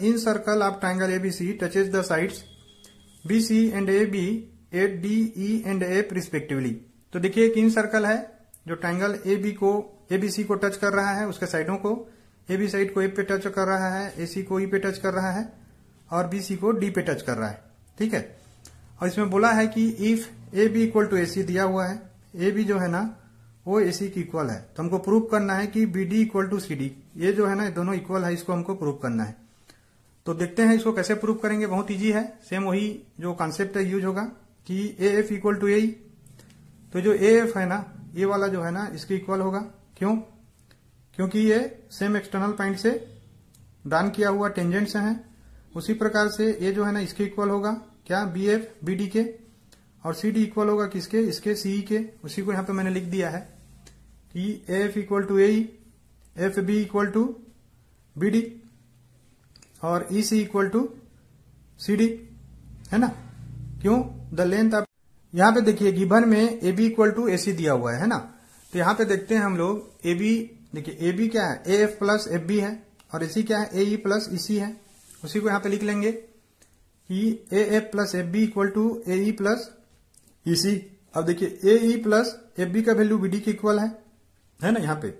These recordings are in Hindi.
in circle of triangle ABC touches the sides BC and AB at D, E and F respectively. तो देखिए एक इन सर्कल है जो ट्राइंगल ए बी को ए बी सी को टच कर रहा है उसके साइडों को ए बी साइड को ए पे टच कर रहा है ए सी को ई e पे टच कर रहा है और बी सी को डी पे टच कर रहा है ठीक है और इसमें बोला है कि if A B equal to A C दिया हुआ है ए बी जो है ना वो ए सी की इक्वल है तो हमको प्रूव करना है कि B D equal to C D ये जो है ना दोनों इक्वल है इसको हमको प्रूव करना है तो देखते हैं इसको कैसे प्रूव करेंगे बहुत ईजी है सेम वही जो कॉन्सेप्ट है यूज होगा कि A F equal to A तो जो ए एफ है ना ये वाला जो है ना इसके इक्वल होगा क्यों क्योंकि ये सेम एक्सटर्नल पॉइंट से ड्रान किया हुआ टेंजेंट से है उसी प्रकार से ये जो है ना इसके इक्वल होगा क्या बी एफ बी डी के और सी डी इक्वल होगा किसके इसके सीई e के उसी को यहां पे मैंने लिख दिया है कि A F equal to A F B equal to B D और E C equal to C D है ना क्यों द लेंथ ऑफ यहाँ पे देखिए गिभन में A B equal to A C दिया हुआ है, है ना तो यहाँ पे देखते हैं हम लोग ए बी देखिए ए बी क्या है A F plus F B है और ए सी क्या है ए ई प्लस ई सी है उसी को यहाँ पे लिख लेंगे कि A F plus F B equal to A E plus E C अब देखिए A E plus F B का वैल्यू बी डी के इक्वल है है ना यहाँ पे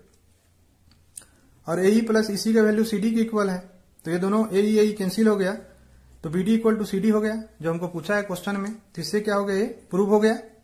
और ए ई प्लस ई सी का वैल्यू सी डी के इक्वल है तो ये दोनों ए ए कैंसिल हो गया तो B D equal to C D हो गया जो हमको पूछा है क्वेश्चन में तो इससे क्या हो गया ये प्रूव हो गया